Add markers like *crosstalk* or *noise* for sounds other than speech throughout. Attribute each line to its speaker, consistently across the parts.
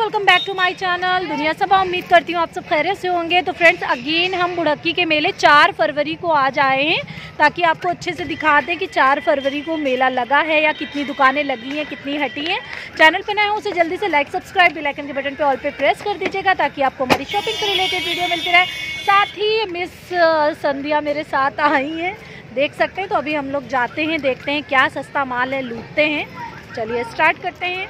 Speaker 1: welcome back to my channel दुनिया सभा उम्मीद करती हूँ आप सब खैरियत से होंगे तो फ्रेंड्स अगेन हम बुढ़क्की के मेले चार फरवरी को आज आए हैं ताकि आपको अच्छे से दिखा दें कि चार फरवरी को मेला लगा है या कितनी दुकानें लगी हैं कितनी हटी हैं चैनल पर नए हो उसे जल्दी से लाइक सब्सक्राइब बिलाइकन के बटन पर ऑल पर प्रेस कर दीजिएगा ताकि आपको हमारी शॉपिंग से रिलेटेड वीडियो मिलती रहे साथ ही मिस संध्या मेरे साथ आई हैं देख सकते हैं तो अभी हम लोग जाते हैं देखते हैं क्या सस्ता माल है लूटते हैं चलिए स्टार्ट करते हैं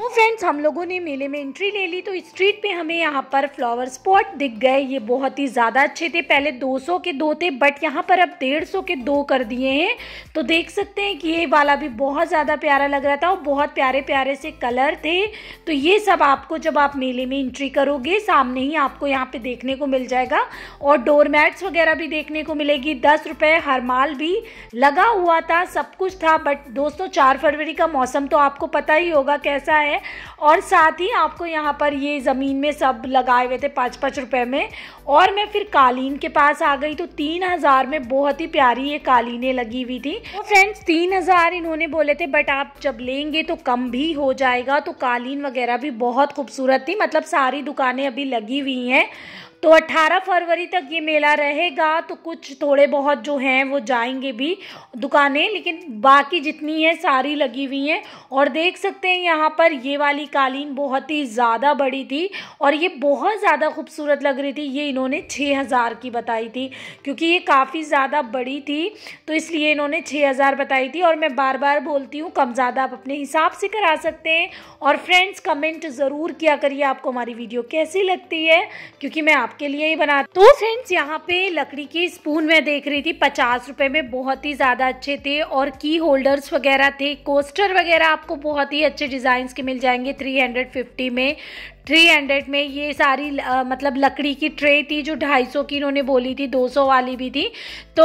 Speaker 1: तो फ्रेंड्स हम लोगों ने मेले में एंट्री ले ली तो स्ट्रीट पे हमें यहाँ पर फ्लावर स्पॉट दिख गए ये बहुत ही ज़्यादा अच्छे थे पहले 200 के दो थे बट यहाँ पर अब 150 के दो कर दिए हैं तो देख सकते हैं कि ये वाला भी बहुत ज़्यादा प्यारा लग रहा था और बहुत प्यारे प्यारे से कलर थे तो ये सब आपको जब आप मेले में एंट्री करोगे सामने ही आपको यहाँ पर देखने को मिल जाएगा और डोर मैट्स वगैरह भी देखने को मिलेगी दस रुपये हर माल भी लगा हुआ था सब कुछ था बट दोस्तों चार फरवरी का मौसम तो आपको पता ही होगा कैसा है है और साथ ही आपको यहाँ पर ये ज़मीन में सब लगाए हुए थे पाँच पाँच रुपये में और मैं फिर कालीन के पास आ गई तो तीन हज़ार में बहुत ही प्यारी ये कालीने लगी हुई थी तो फ्रेंड्स तीन हज़ार इन्होंने बोले थे बट आप जब लेंगे तो कम भी हो जाएगा तो कालीन वगैरह भी बहुत खूबसूरत थी मतलब सारी दुकानें अभी लगी हुई हैं तो 18 फरवरी तक ये मेला रहेगा तो कुछ थोड़े बहुत जो हैं वो जाएंगे भी दुकानें लेकिन बाकी जितनी है सारी लगी हुई हैं और देख सकते हैं यहाँ पर ये वाली कालीन बहुत ही ज़्यादा बड़ी थी और ये बहुत ज़्यादा खूबसूरत लग रही थी ये इन्होंने छः हज़ार की बताई थी क्योंकि ये काफ़ी ज़्यादा बड़ी थी तो इसलिए इन्होंने छः हज़ार बताई थी और मैं बार बार बोलती हूँ कम ज़्यादा आप अपने हिसाब से करा सकते हैं और फ्रेंड्स कमेंट ज़रूर किया करिए आपको हमारी वीडियो कैसी लगती है क्योंकि मैं आप आपके लिए ही बना तो फ्रेंड्स यहाँ पे लकड़ी के स्पून मैं देख रही थी पचास रुपए में बहुत ही ज्यादा अच्छे थे और की होल्डर्स वगैरह थे कोस्टर वगैरह आपको बहुत ही अच्छे डिजाइन के मिल जाएंगे थ्री हंड्रेड फिफ्टी में थ्री हंड्रेड में ये सारी आ, मतलब लकड़ी की ट्रे थी जो ढाई सौ की इन्होंने बोली थी दो सौ वाली भी थी तो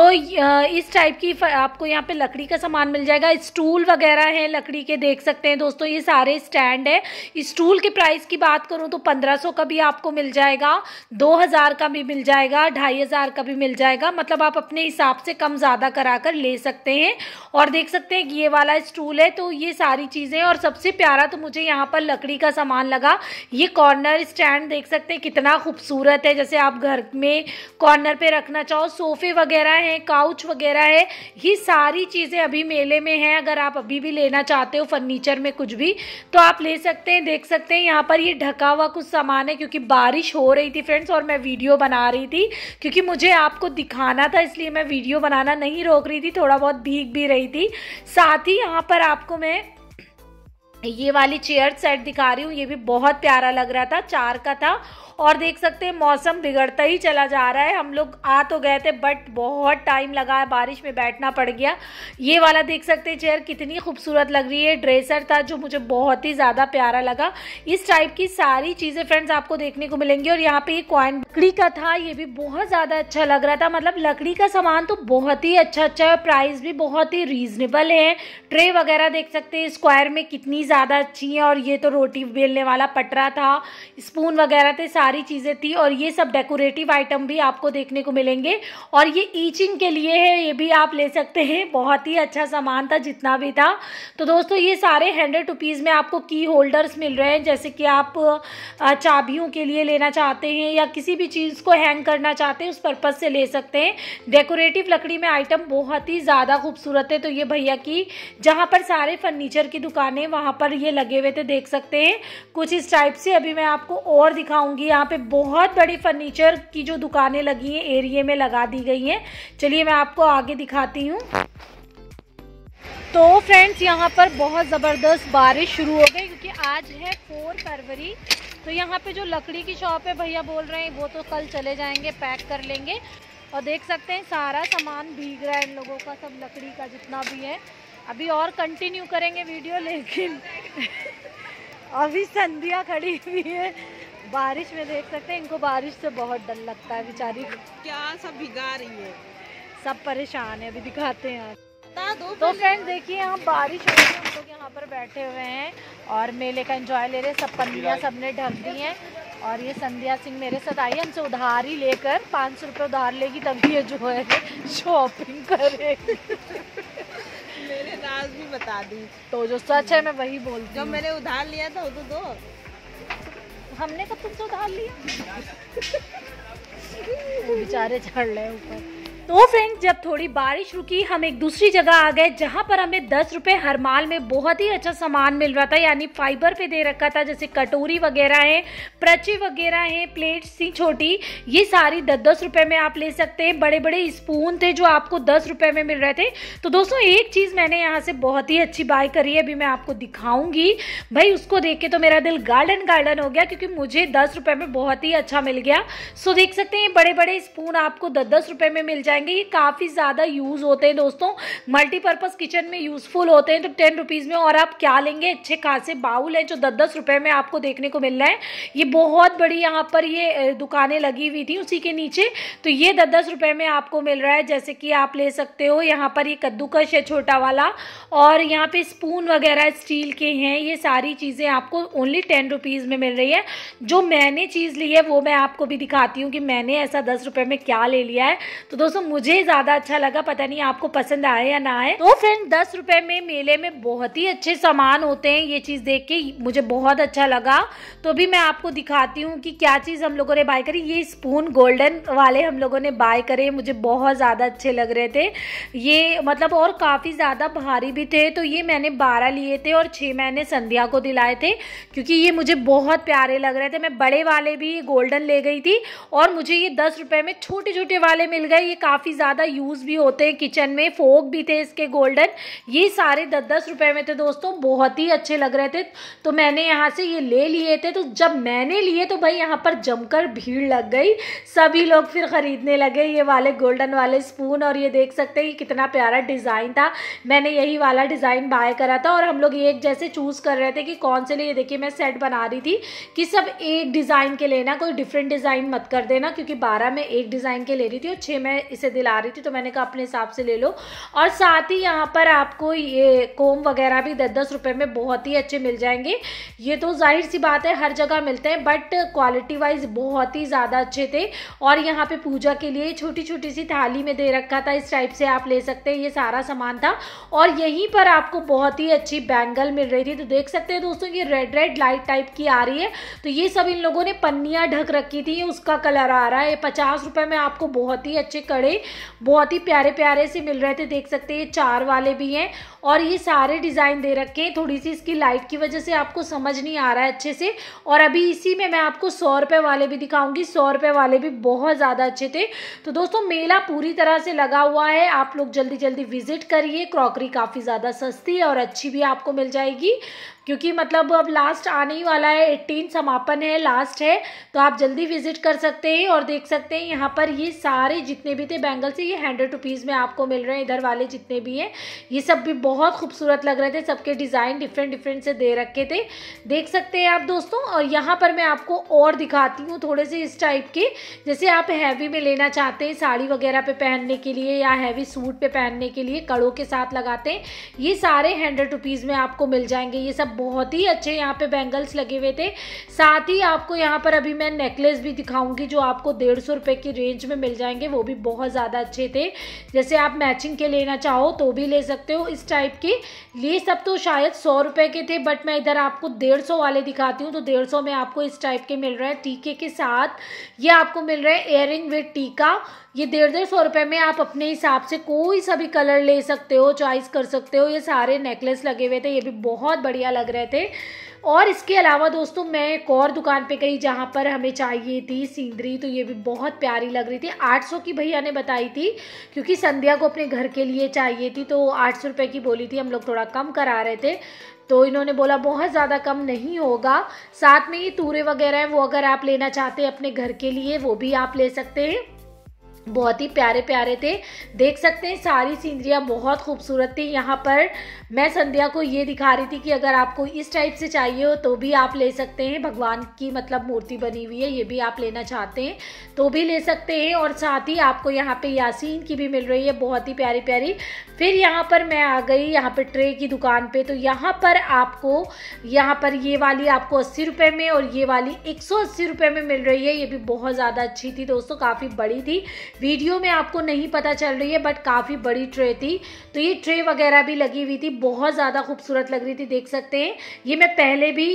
Speaker 1: इस टाइप की आपको यहाँ पे लकड़ी का सामान मिल जाएगा स्टूल वगैरह हैं लकड़ी के देख सकते हैं दोस्तों ये सारे स्टैंड है स्टूल के प्राइस की बात करूँ तो पंद्रह सौ का भी आपको मिल जाएगा दो हज़ार का भी मिल जाएगा ढाई हज़ार का भी मिल जाएगा मतलब आप अपने हिसाब से कम ज़्यादा करा कर ले सकते हैं और देख सकते हैं ये वाला स्टूल है तो ये सारी चीज़ें और सबसे प्यारा तो मुझे यहाँ पर लकड़ी का सामान लगा ये कॉर्नर स्टैंड देख सकते हैं कितना खूबसूरत है जैसे आप घर में कॉर्नर पे रखना चाहो सोफे वगैरह हैं काउच वगैरह है ये सारी चीज़ें अभी मेले में हैं अगर आप अभी भी लेना चाहते हो फर्नीचर में कुछ भी तो आप ले सकते हैं देख सकते हैं यहाँ पर ये ढका हुआ कुछ सामान है क्योंकि बारिश हो रही थी फ्रेंड्स और मैं वीडियो बना रही थी क्योंकि मुझे आपको दिखाना था इसलिए मैं वीडियो बनाना नहीं रोक रही थी थोड़ा बहुत भीग भी रही थी साथ ही यहाँ पर आपको मैं ये वाली चेयर सेट दिखा रही हूँ ये भी बहुत प्यारा लग रहा था चार का था और देख सकते हैं मौसम बिगड़ता ही चला जा रहा है हम लोग आ तो गए थे बट बहुत टाइम लगा है बारिश में बैठना पड़ गया ये वाला देख सकते हैं चेयर कितनी खूबसूरत लग रही है ड्रेसर था जो मुझे बहुत ही ज़्यादा प्यारा लगा इस टाइप की सारी चीज़ें फ्रेंड्स आपको देखने को मिलेंगी और यहाँ पे ये कॉइन लकड़ी का था ये भी बहुत ज़्यादा अच्छा लग रहा था मतलब लकड़ी का सामान तो बहुत ही अच्छा अच्छा है प्राइस भी बहुत ही रीजनेबल है ट्रे वगैरह देख सकते हैं स्क्वायर में कितनी ज़्यादा अच्छी है और ये तो रोटी बेलने वाला पटरा था स्पून वगैरह थे सारी चीज़ें थी और ये सब डेकोरेटिव आइटम भी आपको देखने को मिलेंगे और ये ईचिंग के लिए है ये भी आप ले सकते हैं बहुत ही अच्छा सामान था जितना भी था तो दोस्तों ये सारे हंड्रेड रुपीज़ में आपको की होल्डर्स मिल रहे हैं जैसे कि आप चाबियों के लिए लेना चाहते हैं या किसी भी चीज़ को हैंग करना चाहते हैं उस पर्पज़ से ले सकते हैं डेकोरेटिव लकड़ी में आइटम बहुत ही ज़्यादा खूबसूरत है तो ये भैया की जहाँ पर सारे फर्नीचर की दुकानें वहाँ पर ये लगे हुए थे देख सकते हैं कुछ इस टाइप से अभी मैं आपको और दिखाऊंगी यहाँ पे बहुत बड़ी फर्नीचर की जो दुकानें लगी हैं एरिए में लगा दी गई हैं चलिए मैं आपको आगे दिखाती हूँ तो फ्रेंड्स यहाँ पर बहुत ज़बरदस्त बारिश शुरू हो गई क्योंकि आज है फोर फरवरी तो यहाँ पे जो लकड़ी की शॉप है भैया बोल रहे हैं वो तो कल चले जाएंगे पैक कर लेंगे और देख सकते हैं सारा सामान भीग रहा है इन लोगों का सब लकड़ी का जितना भी है अभी और कंटिन्यू करेंगे वीडियो लेकिन *laughs* अभी संध्या खड़ी हुई है बारिश में देख सकते हैं इनको बारिश से बहुत डर लगता है बेचारी क्या सब भिगा रही है सब परेशान है अभी दिखाते हैं तो फ्रेंड देखिए हम बारिश हो रही है हम लोग यहाँ पर बैठे हुए हैं और मेले का एंजॉय ले रहे हैं सब पन्नियाँ सबने ढक दी हैं और ये संध्या सिंह मेरे साथ आई है हमसे उधार ही लेकर पाँच सौ रुपये उधार लेगी तभी ये जो है शॉपिंग करे मेरे राज भी बता दी तो जो सच है मैं वही बोलती जब मैंने उधार लिया था वो तो दो हमने कब तुमसे तो उधार लिया *laughs* बेचारे चढ़ रहे ऊपर तो फ्रेंड्स जब थोड़ी बारिश रुकी हम एक दूसरी जगह आ गए जहाँ पर हमें दस रुपए हर माल में बहुत ही अच्छा सामान मिल रहा था यानी फाइबर पे दे रखा था जैसे कटोरी वगैरह है प्रची वगैरह है प्लेट्स थी छोटी ये सारी दस दस रुपए में आप ले सकते हैं बड़े बड़े स्पून थे जो आपको दस रुपए में मिल रहे थे तो दोस्तों एक चीज़ मैंने यहाँ से बहुत ही अच्छी बाय करी है अभी मैं आपको दिखाऊंगी भाई उसको देख के तो मेरा दिल गार्डन गार्डन हो गया क्योंकि मुझे दस रुपए में बहुत ही अच्छा मिल गया सो देख सकते हैं बड़े बड़े स्पून आपको दस दस रुपये में मिल जाए जाएंगे ये काफ़ी ज़्यादा यूज़ होते हैं दोस्तों मल्टीपर्पज़ किचन में यूज़फुल होते हैं तो टेन रुपीज़ में और आप क्या लेंगे अच्छे खासे बाउल हैं जो दस दस रुपये में आपको देखने को मिल रहा है ये बहुत बड़ी यहाँ पर ये दुकानें लगी हुई थी उसी के नीचे तो ये दस दस रुपये में आपको मिल रहा है जैसे कि आप ले सकते हो यहाँ पर ये कद्दूकश है छोटा वाला और यहाँ पे स्पून वगैरह स्टील के हैं ये सारी चीज़ें आपको ओनली टेन रुपीज़ में मिल रही है जो मैंने चीज़ ली है वो मैं आपको भी दिखाती हूँ कि मैंने ऐसा दस रुपये में क्या ले लिया है तो दोस्तों मुझे ज्यादा अच्छा लगा पता नहीं आपको पसंद आए या ना आए तो फ्रेंड दस रुपए में मेले में बहुत ही अच्छे सामान होते हैं ये चीज देख के मुझे बहुत अच्छा लगा तो भी मैं आपको दिखाती हूँ कि क्या चीज हम लोगों ने बाय करी ये स्पून गोल्डन वाले हम लोगों ने बाय करे मुझे बहुत ज्यादा अच्छे लग रहे थे ये मतलब और काफी ज्यादा भारी भी थे तो ये मैंने बारह लिए थे और छह मैंने संध्या को दिलाए थे क्योंकि ये मुझे बहुत प्यारे लग रहे थे मैं बड़े वाले भी गोल्डन ले गई थी और मुझे ये दस रुपए में छोटे छोटे वाले मिल गए ये काफ़ी काफ़ी ज़्यादा यूज़ भी होते हैं किचन में फोक भी थे इसके गोल्डन ये सारे दस दस रुपये में थे दोस्तों बहुत ही अच्छे लग रहे थे तो मैंने यहाँ से ये ले लिए थे तो जब मैंने लिए तो भाई यहाँ पर जमकर भीड़ लग गई सभी लोग फिर ख़रीदने लगे ये वाले गोल्डन वाले स्पून और ये देख सकते हैं कितना प्यारा डिज़ाइन था मैंने यही वाला डिज़ाइन बाय करा था और हम लोग एक जैसे चूज़ कर रहे थे कि कौन से लिए देखिए मैं सेट बना रही थी कि सब एक डिज़ाइन के लेना कोई डिफरेंट डिज़ाइन मत कर देना क्योंकि बारह में एक डिज़ाइन के ले रही थी और छः में इसे से दिला रही थी तो मैंने कहा अपने हिसाब से ले लो और साथ ही यहाँ पर आपको ये कोम वगैरह भी दस दस रुपये में बहुत ही अच्छे मिल जाएंगे ये तो जाहिर सी बात है हर जगह मिलते हैं बट क्वालिटी वाइज बहुत ही ज़्यादा अच्छे थे और यहाँ पर पूजा के लिए छोटी छोटी सी थाली में दे रखा था इस टाइप से आप ले सकते हैं ये सारा सामान था और यहीं पर आपको बहुत ही अच्छी बैंगल मिल रही थी तो देख सकते हैं दोस्तों ये रेड रेड लाइट टाइप की आ रही है तो ये सब इन लोगों ने पन्नियाँ ढक रखी थी उसका कलर आ रहा है पचास रुपये में आपको बहुत ही अच्छे कड़े बहुत ही प्यारे प्यारे से मिल रहे थे देख सकते हैं ये चार वाले भी हैं और ये सारे डिज़ाइन दे रखे हैं थोड़ी सी इसकी लाइट की वजह से आपको समझ नहीं आ रहा है अच्छे से और अभी इसी में मैं आपको सौ रुपये वाले भी दिखाऊंगी सौ रुपये वाले भी बहुत ज़्यादा अच्छे थे तो दोस्तों मेला पूरी तरह से लगा हुआ है आप लोग जल्दी जल्दी विजिट करिए क्रॉकरी काफ़ी ज़्यादा सस्ती है और अच्छी भी आपको मिल जाएगी क्योंकि मतलब अब लास्ट आने ही वाला है एट्टीन समापन है लास्ट है तो आप जल्दी विजिट कर सकते हैं और देख सकते हैं यहाँ पर ये सारे जितने भी थे बैंगल्स ये हंड्रेड रुपीज़ में आपको मिल रहे हैं इधर वाले जितने भी हैं ये सब भी बहुत खूबसूरत लग रहे थे सबके डिज़ाइन डिफरेंट डिफरेंट से दे रखे थे देख सकते हैं आप दोस्तों और यहाँ पर मैं आपको और दिखाती हूँ थोड़े से इस टाइप के जैसे आप हैवी में लेना चाहते हैं साड़ी वगैरह पे पहनने के लिए या हैवी सूट पे पहनने के लिए कड़ों के साथ लगाते हैं ये सारे हंड्रेड रुपीज़ में आपको मिल जाएंगे ये सब बहुत ही अच्छे यहाँ पे बैंगल्स लगे हुए थे साथ ही आपको यहाँ पर अभी मैं नेकलेस भी दिखाऊंगी जो आपको डेढ़ सौ रुपये की रेंज में मिल जाएंगे वो भी बहुत ज़्यादा अच्छे थे जैसे आप मैचिंग के लेना चाहो तो भी ले सकते हो इस टाइप के ये सब तो शायद सौ रुपये के थे बट मैं इधर आपको डेढ़ सौ वाले दिखाती हूँ तो डेढ़ सौ में आपको इस टाइप के मिल रहे हैं टीके के साथ ये आपको मिल रहे हैं एयरिंग विद टीका ये डेढ़ डेढ़ सौ रुपये में आप अपने हिसाब से कोई सा भी कलर ले सकते हो चॉइस कर सकते हो ये सारे नेकलेस लगे हुए थे ये भी बहुत बढ़िया लग रहे थे और इसके अलावा दोस्तों मैं एक और दुकान पे गई जहाँ पर हमें चाहिए थी सीनरी तो ये भी बहुत प्यारी लग रही थी 800 की भैया ने बताई थी क्योंकि संध्या को अपने घर के लिए चाहिए थी तो 800 रुपए की बोली थी हम लोग थोड़ा कम करा रहे थे तो इन्होंने बोला बहुत ज़्यादा कम नहीं होगा साथ में ये तूरे वगैरह हैं वो अगर आप लेना चाहते हैं अपने घर के लिए वो भी आप ले सकते हैं बहुत ही प्यारे प्यारे थे देख सकते हैं सारी सीनरियाँ बहुत खूबसूरत थी यहाँ पर मैं संध्या को ये दिखा रही थी कि अगर आपको इस टाइप से चाहिए हो तो भी आप ले सकते हैं भगवान की मतलब मूर्ति बनी हुई है ये भी आप लेना चाहते हैं तो भी ले सकते हैं और साथ ही आपको यहाँ पे यासीन की भी मिल रही है बहुत ही प्यारी प्यारी फिर यहाँ पर मैं आ गई यहाँ पर ट्रे की दुकान पे तो यहाँ पर आपको यहाँ पर ये वाली आपको अस्सी रुपये में और ये वाली एक सौ अस्सी रुपये में मिल रही है ये भी बहुत ज़्यादा अच्छी थी दोस्तों काफ़ी बड़ी थी वीडियो में आपको नहीं पता चल रही है बट काफ़ी बड़ी ट्रे थी तो ये ट्रे वगैरह भी लगी हुई थी बहुत ज़्यादा खूबसूरत लग रही थी देख सकते हैं ये मैं पहले भी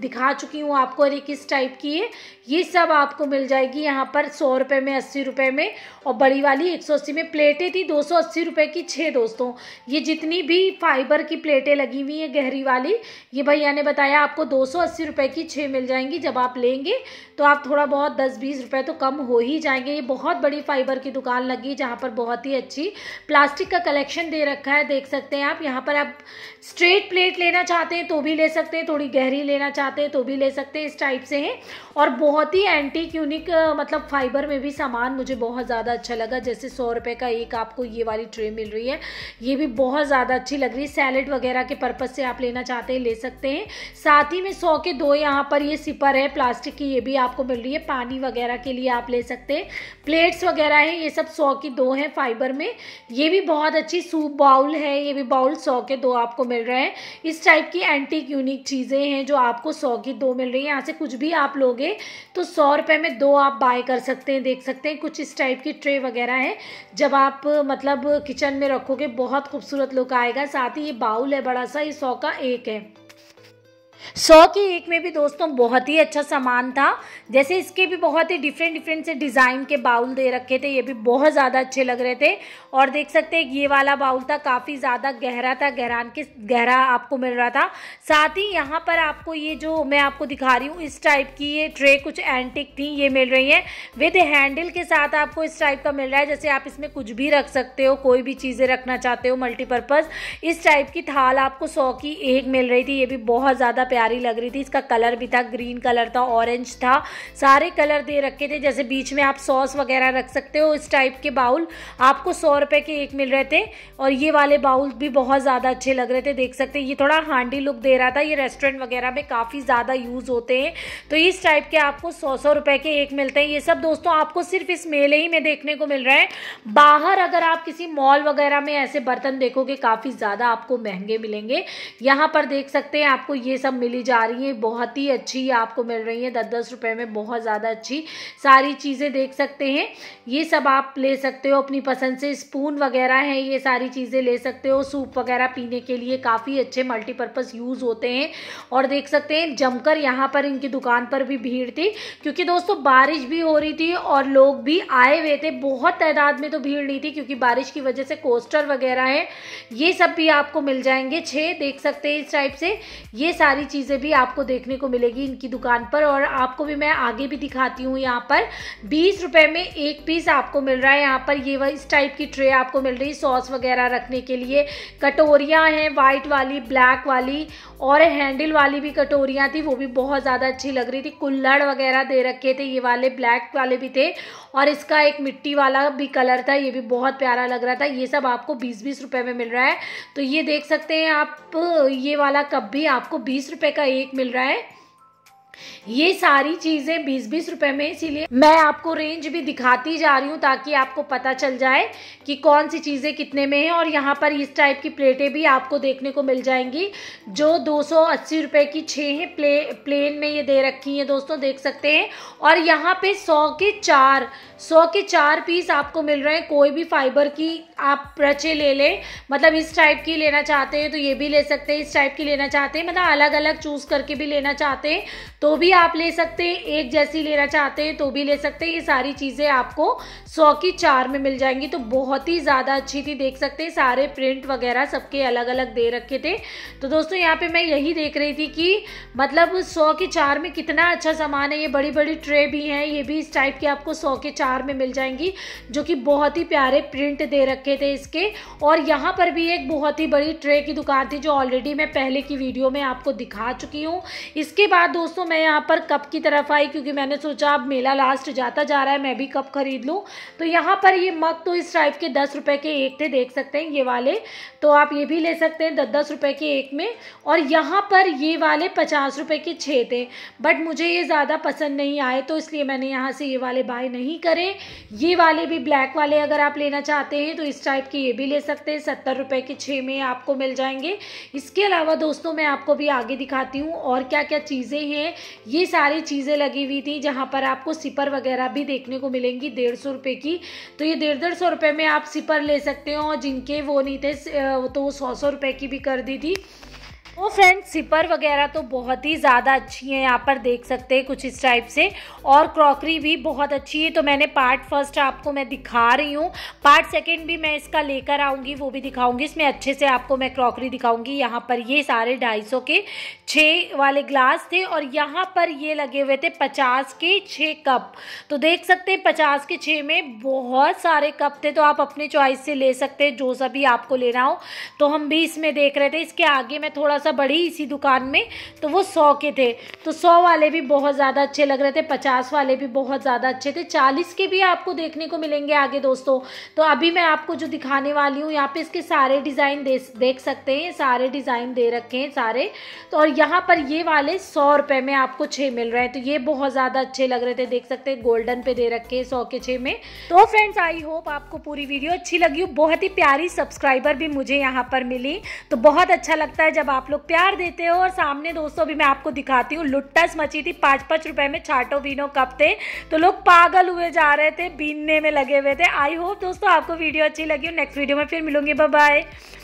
Speaker 1: दिखा चुकी हूँ आपको और किस टाइप की है ये सब आपको मिल जाएगी यहाँ पर सौ रुपये में अस्सी रुपये में और बड़ी वाली एक सौ अस्सी में प्लेटें थी दो सौ अस्सी रुपये की छः देखिए दोस्तों ये जितनी भी फाइबर की प्लेटें लगी हुई हैं गहरी वाली ये भैया ने बताया आपको दो सौ अस्सी की छः मिल जाएंगी जब आप लेंगे तो आप थोड़ा बहुत दस बीस रुपये तो कम हो ही जाएंगे ये बहुत बड़ी फाइबर की दुकान लगी जहाँ पर बहुत ही अच्छी प्लास्टिक का कलेक्शन दे रखा है देख सकते हैं आप यहाँ पर आप स्ट्रेट प्लेट लेना चाहते हैं तो भी ले सकते हैं थोड़ी गहरी लेना चाहते हैं तो भी ले सकते हैं इस टाइप से हैं और बहुत ही एंटी क्यूनिक मतलब फाइबर में भी सामान मुझे बहुत ज़्यादा अच्छा लगा जैसे सौ रुपये का एक आपको ये वाली ट्रे मिल रही है है ये भी बहुत ज़्यादा अच्छी लग रही है सैलड वगैरह के पर्पज़ से आप लेना चाहते हैं ले सकते हैं साथ ही में सौ के दो यहाँ पर ये सिपर है प्लास्टिक की ये भी आपको मिल रही है पानी वगैरह के लिए आप ले सकते हैं प्लेट्स वगैरह हैं ये सब सौ की दो हैं फाइबर में ये भी बहुत अच्छी सूप बाउल है ये भी बाउल सौ के दो आपको मिल रहे हैं इस टाइप की एंटीक यूनिक चीज़ें हैं जो आपको सौ की दो मिल रही है यहाँ से कुछ भी आप लोगे तो सौ रुपये में दो आप बाय कर सकते हैं देख सकते हैं कुछ इस टाइप की ट्रे वगैरह है जब आप मतलब किचन में रखो रखोगे बहुत खूबसूरत लुक आएगा साथ ही ये बाउल है बड़ा सा ये सौ का एक है सौ के एक में भी दोस्तों बहुत ही अच्छा सामान था जैसे इसके भी बहुत ही डिफरेंट डिफरेंट से डिज़ाइन के बाउल दे रखे थे ये भी बहुत ज़्यादा अच्छे लग रहे थे और देख सकते हैं ये वाला बाउल था काफ़ी ज़्यादा गहरा था गहरान के गहरा आपको मिल रहा था साथ ही यहाँ पर आपको ये जो मैं आपको दिखा रही हूँ इस टाइप की ये ट्रे कुछ एंटिक थी ये मिल रही है विद हैंडल के साथ आपको इस टाइप का मिल रहा है जैसे आप इसमें कुछ भी रख सकते हो कोई भी चीज़ें रखना चाहते हो मल्टीपर्पज़ इस टाइप की थाल आपको सौ की एक मिल रही थी ये भी बहुत ज़्यादा प्यारी लग रही थी इसका कलर भी था ग्रीन कलर था ऑरेंज था सारे कलर दे रखे थे जैसे बीच में आप सॉस वगैरह रख सकते हो इस टाइप के बाउल आपको सौ रुपये के एक मिल रहे थे और ये वाले बाउल भी बहुत ज़्यादा अच्छे लग रहे थे देख सकते ये थोड़ा हांडी लुक दे रहा था ये रेस्टोरेंट वगैरह में काफ़ी ज़्यादा यूज़ होते हैं तो इस टाइप के आपको सौ सौ रुपये के एक मिलते हैं ये सब दोस्तों आपको सिर्फ इस मेले ही में देखने को मिल रहा है बाहर अगर आप किसी मॉल वगैरह में ऐसे बर्तन देखोगे काफ़ी ज़्यादा आपको महंगे मिलेंगे यहाँ पर देख सकते हैं आपको ये सब मिली जा रही हैं बहुत ही अच्छी आपको मिल रही हैं दस दस रुपये में बहुत ज़्यादा अच्छी सारी चीज़ें देख सकते हैं ये सब आप ले सकते हो अपनी पसंद से स्पून वगैरह हैं ये सारी चीज़ें ले सकते हो सूप वगैरह पीने के लिए काफ़ी अच्छे मल्टीपर्पज़ यूज़ होते हैं और देख सकते हैं जमकर यहाँ पर इनकी दुकान पर भी भीड़ थी क्योंकि दोस्तों बारिश भी हो रही थी और लोग भी आए हुए थे बहुत तादाद में तो भीड़ नहीं थी क्योंकि बारिश की वजह से कोस्टर वगैरह है ये सब भी आपको मिल जाएंगे छः देख सकते हैं इस टाइप से ये सारी चीज़ें भी आपको देखने को मिलेगी इनकी दुकान पर और आपको भी मैं आगे भी दिखाती हूँ यहाँ पर बीस रुपये में एक पीस आपको मिल रहा है यहाँ पर ये वह इस टाइप की ट्रे आपको मिल रही है सॉस वगैरह रखने के लिए कटोरियाँ हैं वाइट वाली ब्लैक वाली और हैंडल वाली भी कटोरियाँ थी वो भी बहुत ज़्यादा अच्छी लग रही थी कुल्लड़ वगैरह दे रखे थे ये वाले ब्लैक वाले भी थे और इसका एक मिट्टी वाला भी कलर था ये भी बहुत प्यारा लग रहा था ये सब आपको बीस बीस रुपये में मिल रहा है तो ये देख सकते हैं आप ये वाला कप भी आपको बीस रुपये का एक मिल रहा है ये सारी चीज़ें बीस बीस रुपए में इसीलिए मैं आपको रेंज भी दिखाती जा रही हूँ ताकि आपको पता चल जाए कि कौन सी चीज़ें कितने में है और यहाँ पर इस टाइप की प्लेटें भी आपको देखने को मिल जाएंगी जो दो सौ रुपए की छः हैं प्ले प्लेन में ये दे रखी हैं दोस्तों देख सकते हैं और यहाँ पे सौ के चार सौ के चार पीस आपको मिल रहे हैं कोई भी फाइबर की आप प्रचे ले लें मतलब इस टाइप की लेना चाहते हैं तो ये भी ले सकते हैं इस टाइप की लेना चाहते हैं मतलब अलग अलग चूज़ करके भी लेना चाहते हैं तो भी आप ले सकते हैं एक जैसी लेना चाहते हैं तो भी ले सकते हैं ये सारी चीज़ें आपको सौ की चार में मिल जाएंगी तो बहुत ही ज़्यादा अच्छी थी देख सकते हैं सारे प्रिंट वगैरह सबके अलग अलग दे रखे थे तो दोस्तों यहाँ पे मैं यही देख रही थी कि मतलब सौ के चार में कितना अच्छा सामान है ये बड़ी बड़ी ट्रे भी हैं ये भी इस टाइप की आपको सौ के चार में मिल जाएंगी जो कि बहुत ही प्यारे प्रिंट दे रखे थे इसके और यहाँ पर भी एक बहुत ही बड़ी ट्रे की दुकान थी जो ऑलरेडी मैं पहले की वीडियो में आपको दिखा चुकी हूँ इसके बाद दोस्तों मैं यहाँ पर कप की तरफ आई क्योंकि मैंने सोचा अब मेला लास्ट जाता जा रहा है मैं भी कप खरीद लूँ तो यहाँ पर ये मग तो इस टाइप के दस रुपये के एक थे देख सकते हैं ये वाले तो आप ये भी ले सकते हैं दस दस रुपये के एक में और यहाँ पर ये वाले पचास रुपये के छः थे बट मुझे ये ज़्यादा पसंद नहीं आए तो इसलिए मैंने यहाँ से ये वाले बाय नहीं करे ये वाले भी ब्लैक वाले अगर आप लेना चाहते हैं तो इस टाइप के ये भी ले सकते हैं सत्तर रुपये के छः में आपको मिल जाएंगे इसके अलावा दोस्तों मैं आपको भी आगे दिखाती हूँ और क्या क्या चीज़ें हैं ये सारी चीज़ें लगी हुई थी जहाँ पर आपको सिपर वगैरह भी देखने को मिलेंगी डेढ़ सौ रुपये की तो ये डेढ़ डेढ़ सौ रुपये में आप सिपर ले सकते हो जिनके वो नहीं थे तो वो सौ सौ रुपये की भी कर दी थी ओ फ्रेंड्स सिपर वगैरह तो बहुत ही ज़्यादा अच्छी है यहाँ पर देख सकते हैं कुछ इस टाइप से और क्रॉकरी भी बहुत अच्छी है तो मैंने पार्ट फर्स्ट आपको मैं दिखा रही हूँ पार्ट सेकेंड भी मैं इसका लेकर आऊँगी वो भी दिखाऊँगी इसमें अच्छे से आपको मैं क्रॉकरी दिखाऊँगी यहाँ पर ये सारे ढाई के छः वाले ग्लास थे और यहाँ पर ये लगे हुए थे पचास के छः कप तो देख सकते हैं पचास के छः में बहुत सारे कप थे तो आप अपने चॉइस से ले सकते हैं जो सभी आपको लेना हो तो हम भी इसमें देख रहे थे इसके आगे मैं थोड़ा सा बड़ी इसी दुकान में तो वो सौ के थे तो सौ वाले भी बहुत ज़्यादा अच्छे लग रहे थे पचास वाले भी बहुत ज़्यादा अच्छे थे चालीस के भी आपको देखने को मिलेंगे आगे दोस्तों तो अभी मैं आपको जो दिखाने वाली हूँ यहाँ पे इसके सारे डिज़ाइन देख सकते हैं सारे डिज़ाइन दे रखे हैं सारे तो और यहाँ पर ये वाले सौ रुपये में आपको छः मिल रहे हैं तो ये बहुत ज़्यादा अच्छे लग रहे थे देख सकते हैं गोल्डन पे दे रखे हैं सौ के छः में तो फ्रेंड्स आई होप आपको पूरी वीडियो अच्छी लगी हो बहुत ही प्यारी सब्सक्राइबर भी मुझे यहाँ पर मिली तो बहुत अच्छा लगता है जब आप लोग लोग प्यार देते हो और सामने दोस्तों अभी मैं आपको दिखाती हूँ लुट्टस मची थी पाँच पाँच रुपए में छाटो बीनो कप थे तो लोग पागल हुए जा रहे थे बीनने में लगे हुए थे आई होप दोस्तों आपको वीडियो अच्छी लगी हो नेक्स्ट वीडियो में फिर मिलूंगी बाय